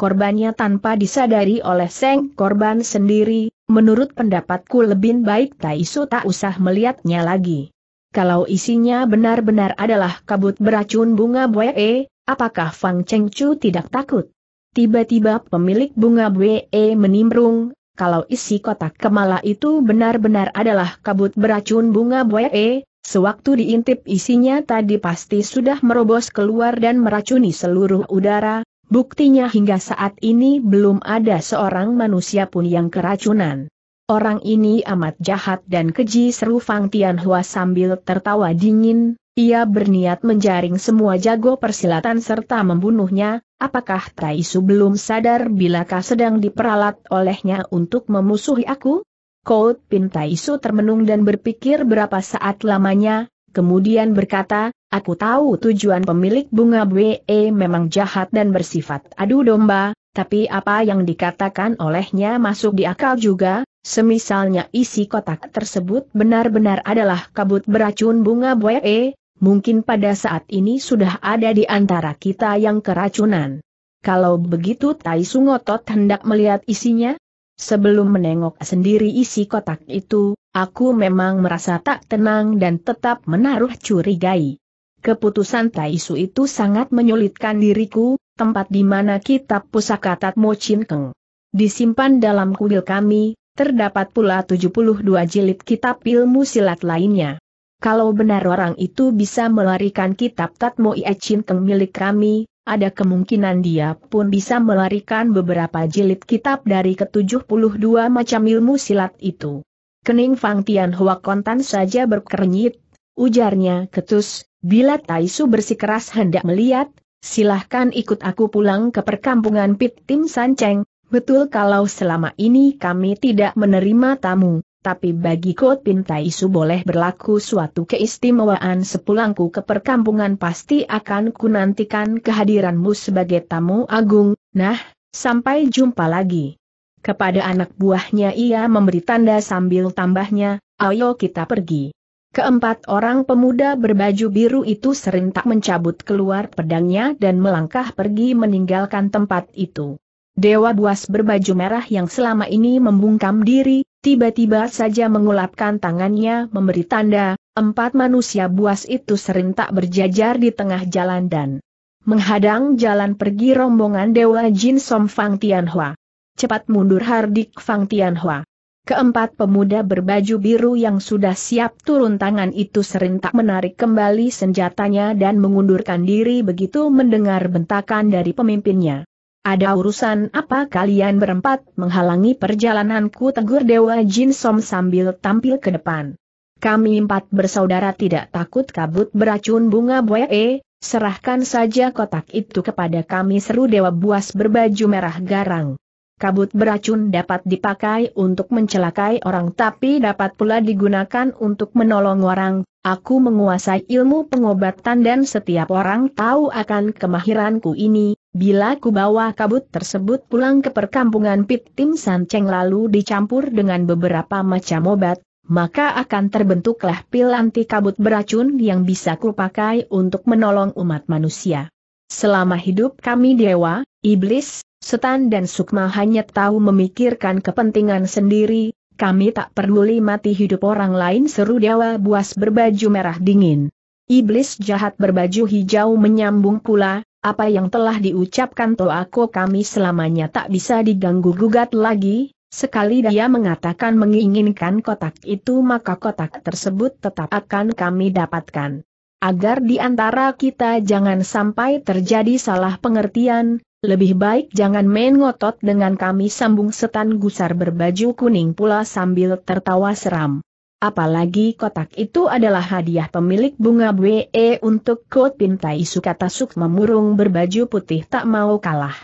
Korbannya tanpa disadari oleh Seng korban sendiri, menurut pendapatku lebih baik Tai Su tak usah melihatnya lagi. Kalau isinya benar-benar adalah kabut beracun bunga BE, apakah Fang Cheng tidak takut? Tiba-tiba pemilik bunga BE menimbrung, kalau isi kotak kemala itu benar-benar adalah kabut beracun bunga BE, sewaktu diintip isinya tadi pasti sudah merobos keluar dan meracuni seluruh udara, buktinya hingga saat ini belum ada seorang manusia pun yang keracunan. Orang ini amat jahat dan keji seru Fang Tianhua sambil tertawa dingin, ia berniat menjaring semua jago persilatan serta membunuhnya, apakah Taisu belum sadar bilakah sedang diperalat olehnya untuk memusuhi aku? Kout Pin Taisu termenung dan berpikir berapa saat lamanya, kemudian berkata, aku tahu tujuan pemilik bunga BE memang jahat dan bersifat adu domba, tapi apa yang dikatakan olehnya masuk di akal juga, semisalnya isi kotak tersebut benar-benar adalah kabut beracun bunga BE, mungkin pada saat ini sudah ada di antara kita yang keracunan. Kalau begitu Tai Sungotot hendak melihat isinya? Sebelum menengok sendiri isi kotak itu, aku memang merasa tak tenang dan tetap menaruh curigai. Keputusan Taisu itu sangat menyulitkan diriku, tempat di mana kitab pusaka Tatmo Cinkeng disimpan dalam kuil kami, terdapat pula 72 jilid kitab ilmu silat lainnya. Kalau benar orang itu bisa melarikan kitab Tatmo Ie Keng milik kami, ada kemungkinan dia pun bisa melarikan beberapa jilid kitab dari ke-72 macam ilmu silat itu. Kening Fang Tian Hua kontan saja berkernyit, ujarnya ketus, bila Taisu bersikeras hendak melihat, silahkan ikut aku pulang ke perkampungan Pit Tim Cheng. betul kalau selama ini kami tidak menerima tamu, tapi bagi Kot Isu boleh berlaku suatu keistimewaan sepulangku ke perkampungan pasti akan kunantikan kehadiranmu sebagai tamu agung, nah, sampai jumpa lagi. Kepada anak buahnya ia memberi tanda sambil tambahnya, ayo kita pergi. Keempat orang pemuda berbaju biru itu serentak mencabut keluar pedangnya dan melangkah pergi meninggalkan tempat itu. Dewa buas berbaju merah yang selama ini membungkam diri, tiba-tiba saja mengulapkan tangannya memberi tanda, empat manusia buas itu serentak berjajar di tengah jalan dan menghadang jalan pergi rombongan Dewa Jin Som Fang Tianhua. Cepat mundur Hardik Fang Tianhua. Keempat pemuda berbaju biru yang sudah siap turun tangan itu serentak menarik kembali senjatanya dan mengundurkan diri begitu mendengar bentakan dari pemimpinnya. Ada urusan apa kalian berempat menghalangi perjalananku tegur Dewa Jin Som sambil tampil ke depan. Kami empat bersaudara tidak takut kabut beracun bunga buaya. Eh, serahkan saja kotak itu kepada kami seru Dewa Buas berbaju merah garang kabut beracun dapat dipakai untuk mencelakai orang tapi dapat pula digunakan untuk menolong orang, aku menguasai ilmu pengobatan dan setiap orang tahu akan kemahiranku ini, bila ku bawa kabut tersebut pulang ke perkampungan Pit Tim San Cheng lalu dicampur dengan beberapa macam obat, maka akan terbentuklah pil anti kabut beracun yang bisa kupakai untuk menolong umat manusia. Selama hidup kami dewa, iblis, Setan dan Sukma hanya tahu memikirkan kepentingan sendiri, kami tak perlu mati hidup orang lain seru Dewa Buas berbaju merah dingin. Iblis jahat berbaju hijau menyambung pula, apa yang telah diucapkan aku kami selamanya tak bisa diganggu-gugat lagi, Sekali dia mengatakan menginginkan kotak itu maka kotak tersebut tetap akan kami dapatkan. Agar di antara kita jangan sampai terjadi salah pengertian, lebih baik jangan main ngotot dengan kami sambung setan gusar berbaju kuning pula sambil tertawa seram. Apalagi kotak itu adalah hadiah pemilik bunga BE untuk Kot Pintai Sukata Suk memurung berbaju putih tak mau kalah.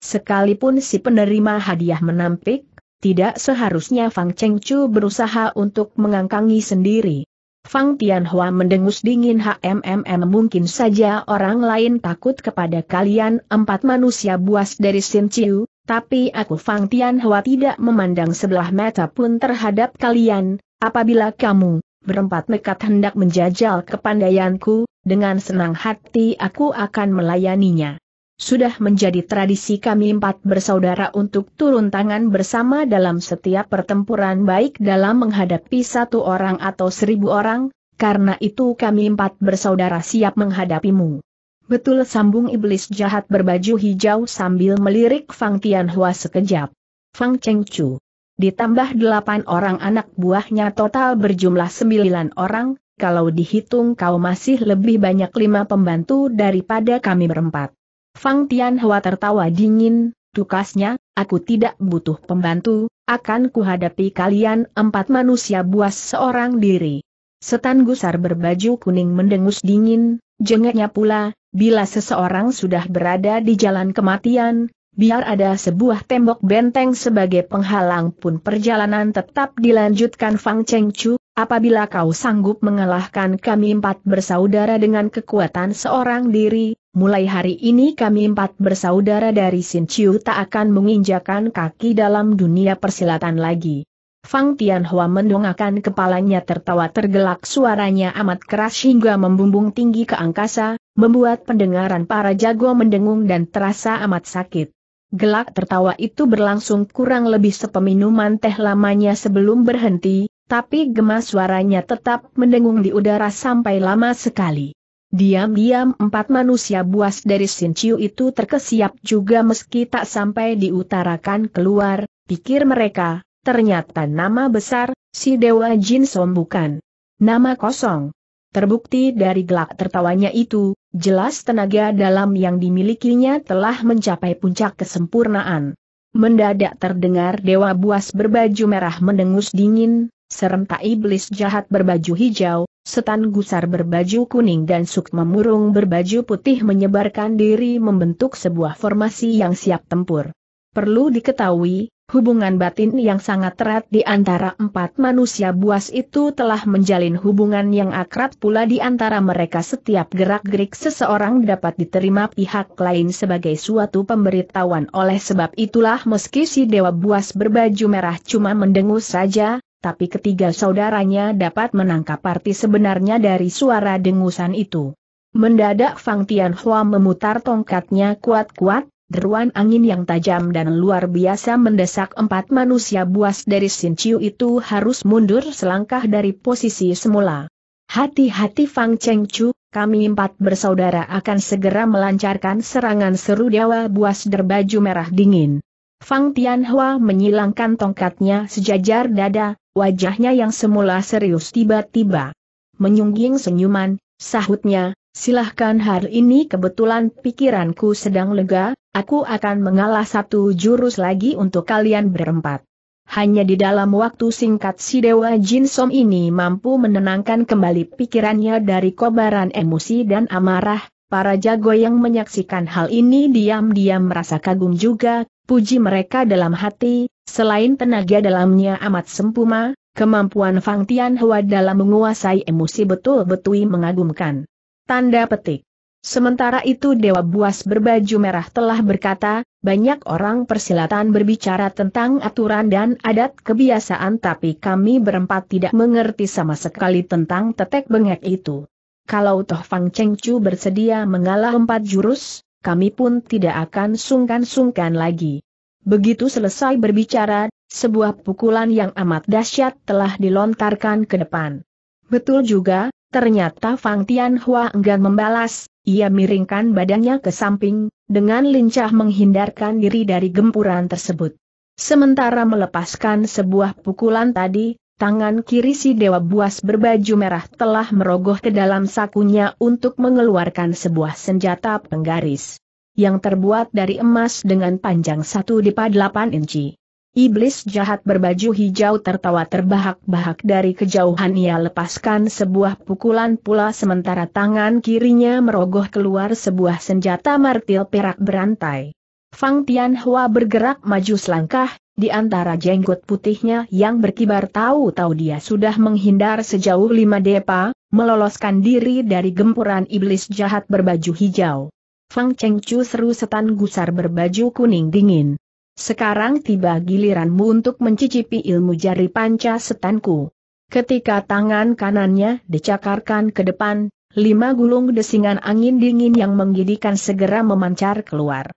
Sekalipun si penerima hadiah menampik, tidak seharusnya Fang Cheng berusaha untuk mengangkangi sendiri. Fang Tianhua mendengus dingin HMMM mungkin saja orang lain takut kepada kalian empat manusia buas dari Sin Chiu, tapi aku Fang Tianhua tidak memandang sebelah mata pun terhadap kalian, apabila kamu, berempat nekat hendak menjajal kepandaianku, dengan senang hati aku akan melayaninya sudah menjadi tradisi kami empat bersaudara untuk turun tangan bersama dalam setiap pertempuran baik dalam menghadapi satu orang atau seribu orang, karena itu kami empat bersaudara siap menghadapimu. Betul sambung iblis jahat berbaju hijau sambil melirik Fang Tianhua sekejap. Fang Chengchu. Ditambah delapan orang anak buahnya total berjumlah sembilan orang, kalau dihitung kau masih lebih banyak lima pembantu daripada kami berempat. Fang Tianhua tertawa dingin, tukasnya, aku tidak butuh pembantu, akan kuhadapi kalian empat manusia buas seorang diri. Setan gusar berbaju kuning mendengus dingin, jengeknya pula, bila seseorang sudah berada di jalan kematian, biar ada sebuah tembok benteng sebagai penghalang pun perjalanan tetap dilanjutkan Fang Cheng Chu, apabila kau sanggup mengalahkan kami empat bersaudara dengan kekuatan seorang diri, Mulai hari ini kami empat bersaudara dari Sin Chiu tak akan menginjakan kaki dalam dunia persilatan lagi. Fang Tianhua mendongakkan kepalanya tertawa tergelak suaranya amat keras hingga membumbung tinggi ke angkasa, membuat pendengaran para jago mendengung dan terasa amat sakit. Gelak tertawa itu berlangsung kurang lebih sepeminuman teh lamanya sebelum berhenti, tapi gemas suaranya tetap mendengung di udara sampai lama sekali. Diam-diam empat manusia buas dari Chiu itu terkesiap juga meski tak sampai diutarakan keluar, pikir mereka, ternyata nama besar, si Dewa Jin Som bukan. Nama kosong. Terbukti dari gelak tertawanya itu, jelas tenaga dalam yang dimilikinya telah mencapai puncak kesempurnaan. Mendadak terdengar Dewa Buas berbaju merah mendengus dingin, serentak iblis jahat berbaju hijau, Setan gusar berbaju kuning dan suk memurung berbaju putih menyebarkan diri membentuk sebuah formasi yang siap tempur. Perlu diketahui, hubungan batin yang sangat erat di antara empat manusia buas itu telah menjalin hubungan yang akrab pula di antara mereka setiap gerak-gerik seseorang dapat diterima pihak lain sebagai suatu pemberitahuan oleh sebab itulah meski si dewa buas berbaju merah cuma mendengus saja, tapi ketiga saudaranya dapat menangkap arti sebenarnya dari suara dengusan itu. Mendadak Fang Tianhua memutar tongkatnya kuat-kuat, deruan angin yang tajam dan luar biasa mendesak empat manusia buas dari Sin Chiu itu harus mundur selangkah dari posisi semula. Hati-hati Fang Cheng Chu, kami empat bersaudara akan segera melancarkan serangan seru Dewa Buas Derbaju Merah Dingin. Fang Tianhua menyilangkan tongkatnya sejajar dada, wajahnya yang semula serius tiba-tiba. Menyungging senyuman, sahutnya, silahkan hari ini kebetulan pikiranku sedang lega, aku akan mengalah satu jurus lagi untuk kalian berempat. Hanya di dalam waktu singkat si Dewa Jin Som ini mampu menenangkan kembali pikirannya dari kobaran emosi dan amarah, Para jago yang menyaksikan hal ini diam-diam merasa kagum juga, puji mereka dalam hati, selain tenaga dalamnya amat sempurna, kemampuan Fang Tianhua dalam menguasai emosi betul-betul mengagumkan. Tanda petik. Sementara itu Dewa Buas berbaju merah telah berkata, banyak orang persilatan berbicara tentang aturan dan adat kebiasaan tapi kami berempat tidak mengerti sama sekali tentang tetek bengek itu kalau Toh Fang Cheng Chu bersedia mengalah empat jurus, kami pun tidak akan sungkan-sungkan lagi. Begitu selesai berbicara, sebuah pukulan yang amat dahsyat telah dilontarkan ke depan. Betul juga, ternyata Fang Tianhua enggan membalas, ia miringkan badannya ke samping, dengan lincah menghindarkan diri dari gempuran tersebut. Sementara melepaskan sebuah pukulan tadi, tangan kiri si dewa buas berbaju merah telah merogoh ke dalam sakunya untuk mengeluarkan sebuah senjata penggaris. Yang terbuat dari emas dengan panjang satu dipa 8 inci. Iblis jahat berbaju hijau tertawa terbahak-bahak dari kejauhan ia lepaskan sebuah pukulan pula sementara tangan kirinya merogoh keluar sebuah senjata martil perak berantai. Fang Tianhua bergerak maju selangkah, di antara jenggot putihnya yang berkibar tahu-tahu dia sudah menghindar sejauh lima depa, meloloskan diri dari gempuran iblis jahat berbaju hijau. Fang Chengchu seru setan gusar berbaju kuning dingin. Sekarang tiba giliranmu untuk mencicipi ilmu jari panca setanku. Ketika tangan kanannya dicakarkan ke depan, lima gulung desingan angin dingin yang menggidikan segera memancar keluar.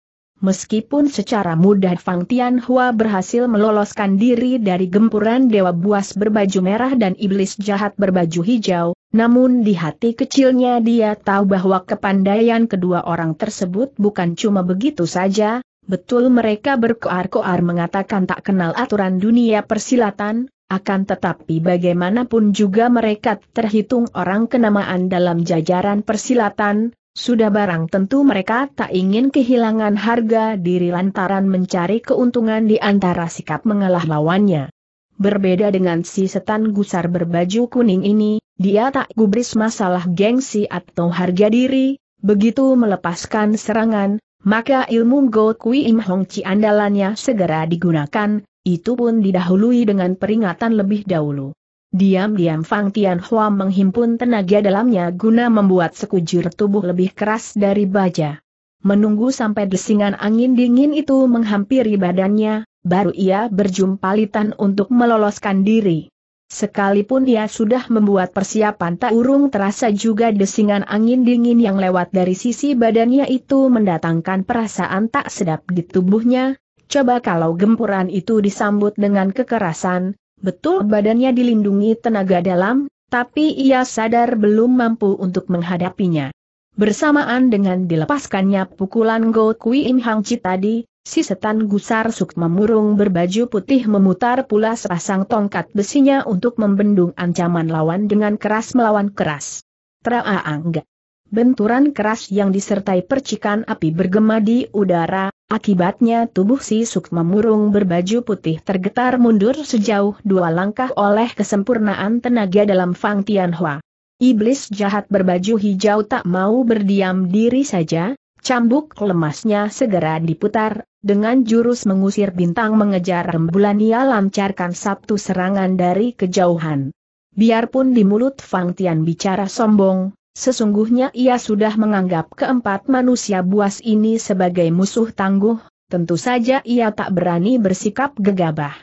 Meskipun secara mudah Fang Tianhua berhasil meloloskan diri dari gempuran Dewa Buas berbaju merah dan Iblis jahat berbaju hijau, namun di hati kecilnya dia tahu bahwa kepandaian kedua orang tersebut bukan cuma begitu saja, betul mereka berkoar-koar mengatakan tak kenal aturan dunia persilatan, akan tetapi bagaimanapun juga mereka terhitung orang kenamaan dalam jajaran persilatan, sudah barang tentu mereka tak ingin kehilangan harga diri lantaran mencari keuntungan di antara sikap mengalah lawannya. Berbeda dengan si setan gusar berbaju kuning ini, dia tak gubris masalah gengsi atau harga diri, begitu melepaskan serangan, maka ilmu Go Kui Im Hong Chi andalannya segera digunakan, itu pun didahului dengan peringatan lebih dahulu. Diam-diam Fang Tian Tianhua menghimpun tenaga dalamnya guna membuat sekujur tubuh lebih keras dari baja. Menunggu sampai desingan angin dingin itu menghampiri badannya, baru ia berjumpalitan untuk meloloskan diri. Sekalipun ia sudah membuat persiapan tak urung terasa juga desingan angin dingin yang lewat dari sisi badannya itu mendatangkan perasaan tak sedap di tubuhnya, coba kalau gempuran itu disambut dengan kekerasan, Betul badannya dilindungi tenaga dalam, tapi ia sadar belum mampu untuk menghadapinya. Bersamaan dengan dilepaskannya pukulan Go Kui Im Hang Chi tadi, si setan gusar suk memurung berbaju putih memutar pula sepasang tongkat besinya untuk membendung ancaman lawan dengan keras melawan keras. Traangga. Benturan keras yang disertai percikan api bergema di udara, Akibatnya tubuh si Sukma Murung berbaju putih tergetar mundur sejauh dua langkah oleh kesempurnaan tenaga dalam Fang Tianhua. Iblis jahat berbaju hijau tak mau berdiam diri saja, cambuk lemasnya segera diputar, dengan jurus mengusir bintang mengejar rembulan ia lancarkan sabtu serangan dari kejauhan. Biarpun di mulut Fang Tian bicara sombong, Sesungguhnya ia sudah menganggap keempat manusia buas ini sebagai musuh tangguh, tentu saja ia tak berani bersikap gegabah.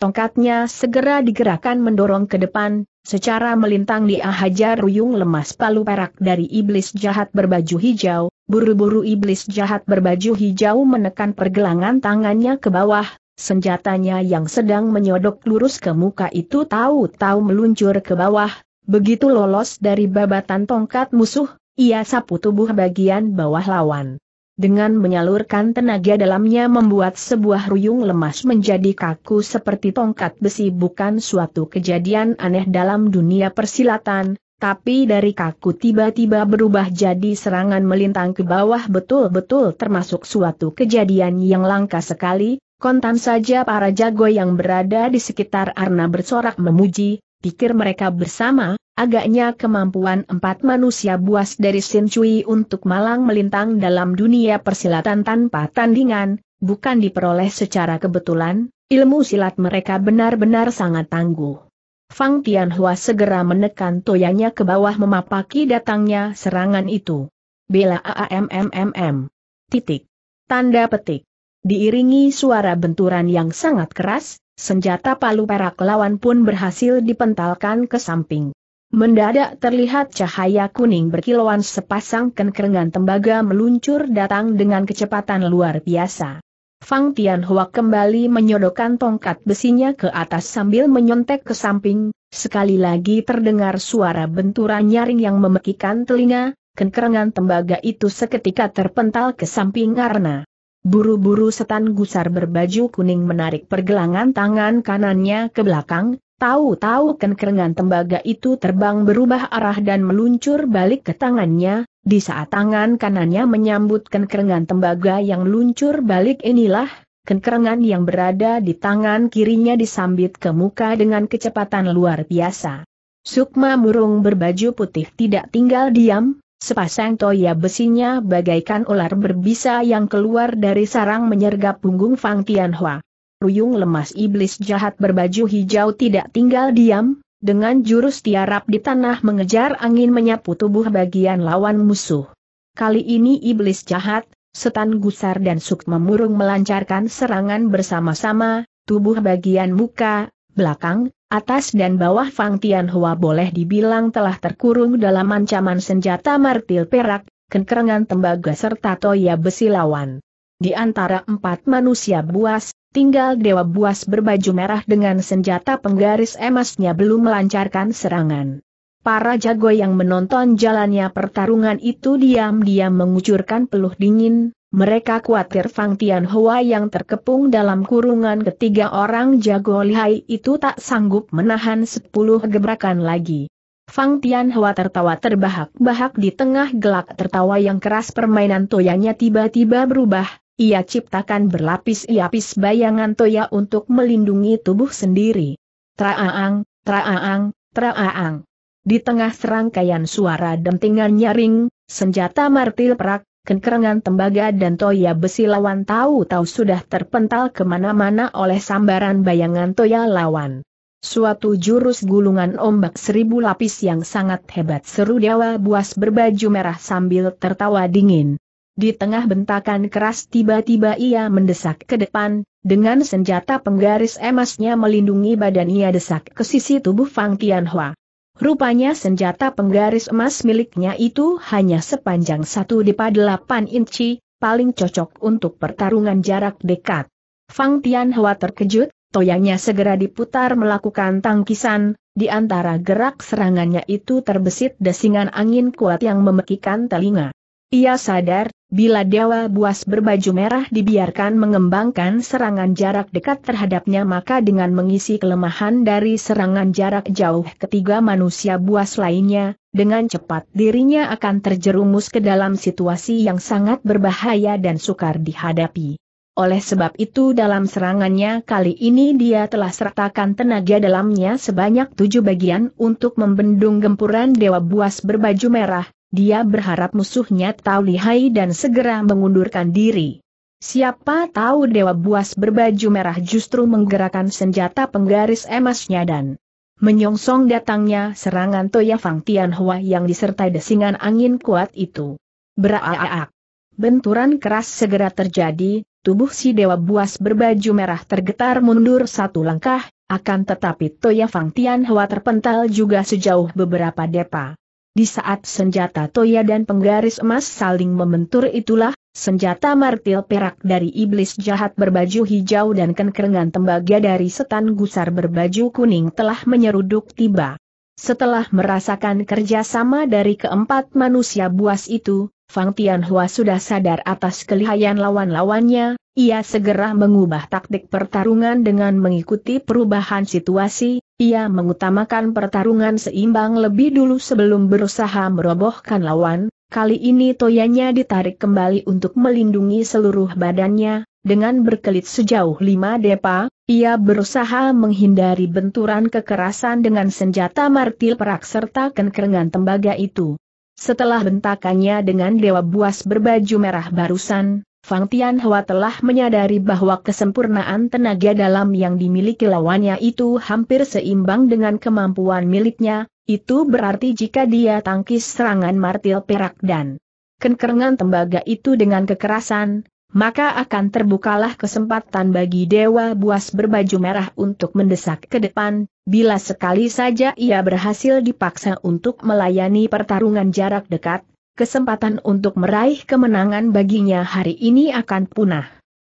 Tongkatnya segera digerakkan mendorong ke depan, secara melintang dia hajar ruyung lemas palu perak dari iblis jahat berbaju hijau, buru-buru iblis jahat berbaju hijau menekan pergelangan tangannya ke bawah, senjatanya yang sedang menyodok lurus ke muka itu tahu-tahu meluncur ke bawah, Begitu lolos dari babatan tongkat musuh, ia sapu tubuh bagian bawah lawan. Dengan menyalurkan tenaga dalamnya membuat sebuah ruyung lemas menjadi kaku seperti tongkat besi bukan suatu kejadian aneh dalam dunia persilatan, tapi dari kaku tiba-tiba berubah jadi serangan melintang ke bawah betul-betul termasuk suatu kejadian yang langka sekali, kontan saja para jago yang berada di sekitar Arna bersorak memuji, pikir mereka bersama, agaknya kemampuan empat manusia buas dari Sin Cui untuk malang melintang dalam dunia persilatan tanpa tandingan, bukan diperoleh secara kebetulan, ilmu silat mereka benar-benar sangat tangguh. Fang Tianhua segera menekan toyanya ke bawah memapaki datangnya serangan itu. Bela AAMMMM. Titik. Tanda petik. Diiringi suara benturan yang sangat keras, Senjata palu perak lawan pun berhasil dipentalkan ke samping. Mendadak terlihat cahaya kuning berkilauan sepasang kenkerengan tembaga meluncur datang dengan kecepatan luar biasa. Fang Tianhua kembali menyodokkan tongkat besinya ke atas sambil menyontek ke samping, sekali lagi terdengar suara benturan nyaring yang memekikan telinga, kenkerengan tembaga itu seketika terpental ke samping karena Buru-buru setan gusar berbaju kuning menarik pergelangan tangan kanannya ke belakang, tahu-tahu kenkerengan tembaga itu terbang berubah arah dan meluncur balik ke tangannya, di saat tangan kanannya menyambut kenkerengan tembaga yang meluncur balik inilah, kenkerengan yang berada di tangan kirinya disambit ke muka dengan kecepatan luar biasa. Sukma murung berbaju putih tidak tinggal diam, Sepasang toya besinya bagaikan ular berbisa yang keluar dari sarang menyergap punggung Fang Tianhua. Ruyung lemas iblis jahat berbaju hijau tidak tinggal diam, dengan jurus tiarap di tanah mengejar angin menyapu tubuh bagian lawan musuh. Kali ini iblis jahat, setan gusar dan suk memurung melancarkan serangan bersama-sama, tubuh bagian muka, belakang, atas dan bawah Fang Tianhua boleh dibilang telah terkurung dalam ancaman senjata martil perak, kengerangan tembaga serta toya besi lawan. Di antara empat manusia buas, tinggal dewa buas berbaju merah dengan senjata penggaris emasnya belum melancarkan serangan. Para jago yang menonton jalannya pertarungan itu diam-diam mengucurkan peluh dingin, mereka khawatir Fang Tianhua yang terkepung dalam kurungan ketiga orang jago lihai itu tak sanggup menahan sepuluh gebrakan lagi. Fang Tianhua tertawa terbahak-bahak di tengah gelak tertawa yang keras permainan toyanya tiba-tiba berubah, ia ciptakan berlapis-lapis bayangan toya untuk melindungi tubuh sendiri. Traaang, traaang, traaang. Di tengah serangkaian suara dentingan nyaring, senjata martil perak, kenkerengan tembaga dan toya besi lawan tahu-tahu sudah terpental kemana-mana oleh sambaran bayangan toya lawan. Suatu jurus gulungan ombak seribu lapis yang sangat hebat seru Dewa Buas berbaju merah sambil tertawa dingin. Di tengah bentakan keras tiba-tiba ia mendesak ke depan, dengan senjata penggaris emasnya melindungi badan ia desak ke sisi tubuh Fang Tianhua. Rupanya senjata penggaris emas miliknya itu hanya sepanjang satu dipa delapan inci, paling cocok untuk pertarungan jarak dekat. Fang Tianhua terkejut, toyangnya segera diputar melakukan tangkisan, di antara gerak serangannya itu terbesit desingan angin kuat yang memekikan telinga. Ia sadar, bila Dewa Buas berbaju merah dibiarkan mengembangkan serangan jarak dekat terhadapnya maka dengan mengisi kelemahan dari serangan jarak jauh ketiga manusia buas lainnya, dengan cepat dirinya akan terjerumus ke dalam situasi yang sangat berbahaya dan sukar dihadapi. Oleh sebab itu dalam serangannya kali ini dia telah sertakan tenaga dalamnya sebanyak tujuh bagian untuk membendung gempuran Dewa Buas berbaju merah, dia berharap musuhnya tahu lihai dan segera mengundurkan diri. Siapa tahu Dewa Buas berbaju merah justru menggerakkan senjata penggaris emasnya dan menyongsong datangnya serangan Toya Fang Tianhua yang disertai desingan angin kuat itu. Beraak. Benturan keras segera terjadi, tubuh si Dewa Buas berbaju merah tergetar mundur satu langkah, akan tetapi Toya Fang Tianhua terpental juga sejauh beberapa depa. Di saat senjata toya dan penggaris emas saling membentur itulah, senjata martil perak dari iblis jahat berbaju hijau dan kenkerengan tembaga dari setan gusar berbaju kuning telah menyeruduk tiba. Setelah merasakan kerjasama dari keempat manusia buas itu, Fang Tianhua sudah sadar atas kelihayan lawan-lawannya, ia segera mengubah taktik pertarungan dengan mengikuti perubahan situasi, ia mengutamakan pertarungan seimbang lebih dulu sebelum berusaha merobohkan lawan, kali ini toyanya ditarik kembali untuk melindungi seluruh badannya, dengan berkelit sejauh lima depa, ia berusaha menghindari benturan kekerasan dengan senjata martil perak serta kenkerengan tembaga itu. Setelah bentakannya dengan dewa buas berbaju merah barusan, Fang Tianhua telah menyadari bahwa kesempurnaan tenaga dalam yang dimiliki lawannya itu hampir seimbang dengan kemampuan miliknya, itu berarti jika dia tangkis serangan martil perak dan kenkerengan tembaga itu dengan kekerasan, maka akan terbukalah kesempatan bagi Dewa Buas berbaju merah untuk mendesak ke depan, bila sekali saja ia berhasil dipaksa untuk melayani pertarungan jarak dekat, kesempatan untuk meraih kemenangan baginya hari ini akan punah.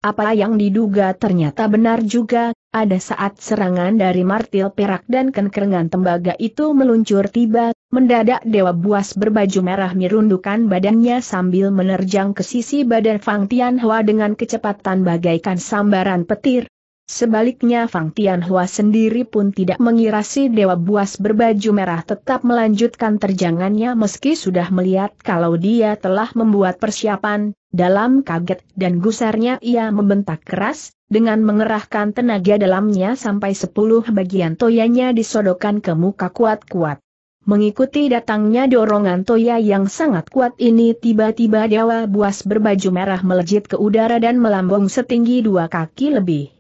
Apa yang diduga ternyata benar juga, ada saat serangan dari martil perak dan kenkerengan tembaga itu meluncur tiba, mendadak Dewa Buas berbaju merah mirundukan badannya sambil menerjang ke sisi badan Fang Tianhua dengan kecepatan bagaikan sambaran petir, Sebaliknya Fang Tianhua sendiri pun tidak mengira si Dewa Buas berbaju merah tetap melanjutkan terjangannya meski sudah melihat kalau dia telah membuat persiapan, dalam kaget dan gusarnya ia membentak keras, dengan mengerahkan tenaga dalamnya sampai sepuluh bagian toyanya disodokan ke muka kuat-kuat. Mengikuti datangnya dorongan toya yang sangat kuat ini tiba-tiba Dewa Buas berbaju merah melejit ke udara dan melambung setinggi dua kaki lebih.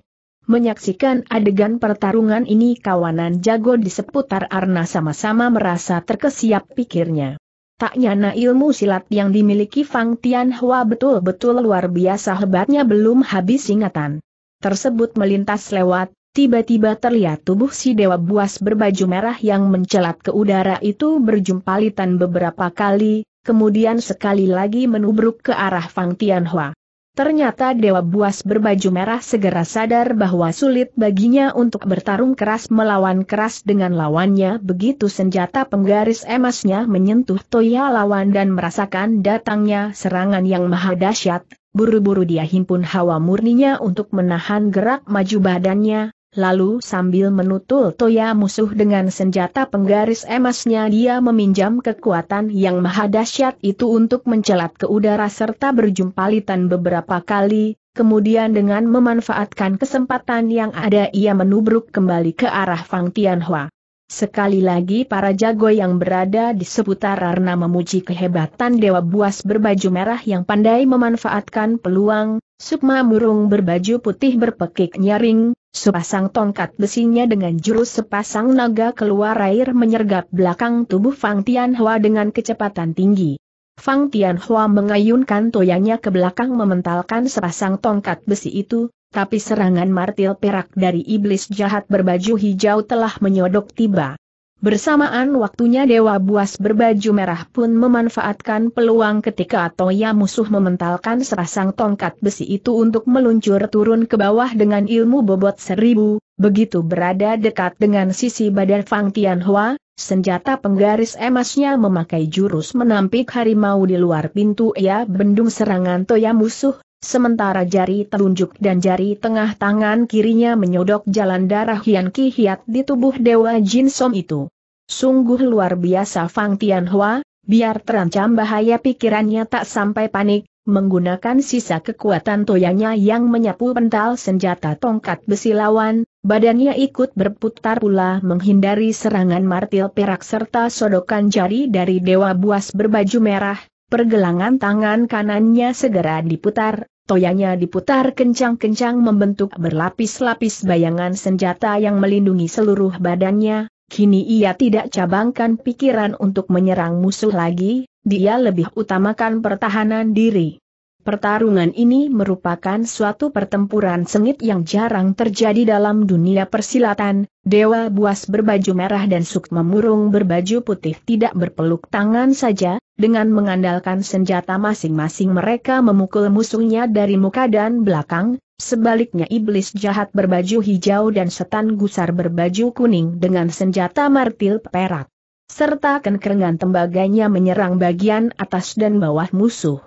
Menyaksikan adegan pertarungan ini kawanan jago di seputar Arna sama-sama merasa terkesiap pikirnya. Tak nyana ilmu silat yang dimiliki Fang Tianhua betul-betul luar biasa hebatnya belum habis ingatan. Tersebut melintas lewat, tiba-tiba terlihat tubuh si dewa buas berbaju merah yang mencelat ke udara itu berjumpalitan beberapa kali, kemudian sekali lagi menubruk ke arah Fang Tianhua. Ternyata Dewa Buas berbaju merah segera sadar bahwa sulit baginya untuk bertarung keras melawan keras dengan lawannya begitu senjata penggaris emasnya menyentuh toya lawan dan merasakan datangnya serangan yang maha dahsyat. Buru-buru dia himpun hawa murninya untuk menahan gerak maju badannya, Lalu sambil menutul toya musuh dengan senjata penggaris emasnya dia meminjam kekuatan yang maha dahsyat itu untuk mencelat ke udara serta berjumpalitan beberapa kali, kemudian dengan memanfaatkan kesempatan yang ada ia menubruk kembali ke arah Fang Tianhua. Sekali lagi para jago yang berada di seputar Arna memuji kehebatan Dewa Buas berbaju merah yang pandai memanfaatkan peluang, Sukma murung berbaju putih berpekik nyaring, sepasang tongkat besinya dengan jurus sepasang naga keluar air menyergap belakang tubuh Fang Tianhua dengan kecepatan tinggi. Fang Tianhua mengayunkan toyanya ke belakang mementalkan sepasang tongkat besi itu, tapi serangan martil perak dari iblis jahat berbaju hijau telah menyodok tiba. Bersamaan waktunya Dewa Buas berbaju merah pun memanfaatkan peluang ketika Toya musuh mementalkan serasang tongkat besi itu untuk meluncur turun ke bawah dengan ilmu bobot seribu, begitu berada dekat dengan sisi badan Fang Tianhua, senjata penggaris emasnya memakai jurus menampik harimau di luar pintu ia bendung serangan Toya musuh, Sementara jari telunjuk dan jari tengah tangan kirinya menyodok jalan darah Hian Ki Hiat di tubuh Dewa Jin Som itu. Sungguh luar biasa Fang Tian Hua, biar terancam bahaya pikirannya tak sampai panik, menggunakan sisa kekuatan toyanya yang menyapu pental senjata tongkat besi lawan, badannya ikut berputar pula menghindari serangan martil perak serta sodokan jari dari Dewa Buas berbaju merah, Pergelangan tangan kanannya segera diputar, toyanya diputar kencang-kencang membentuk berlapis-lapis bayangan senjata yang melindungi seluruh badannya, kini ia tidak cabangkan pikiran untuk menyerang musuh lagi, dia lebih utamakan pertahanan diri. Pertarungan ini merupakan suatu pertempuran sengit yang jarang terjadi dalam dunia persilatan, Dewa Buas berbaju merah dan Sukma Murung berbaju putih tidak berpeluk tangan saja, dengan mengandalkan senjata masing-masing mereka memukul musuhnya dari muka dan belakang, sebaliknya iblis jahat berbaju hijau dan setan gusar berbaju kuning dengan senjata martil perak. Serta kenkerengan tembaganya menyerang bagian atas dan bawah musuh.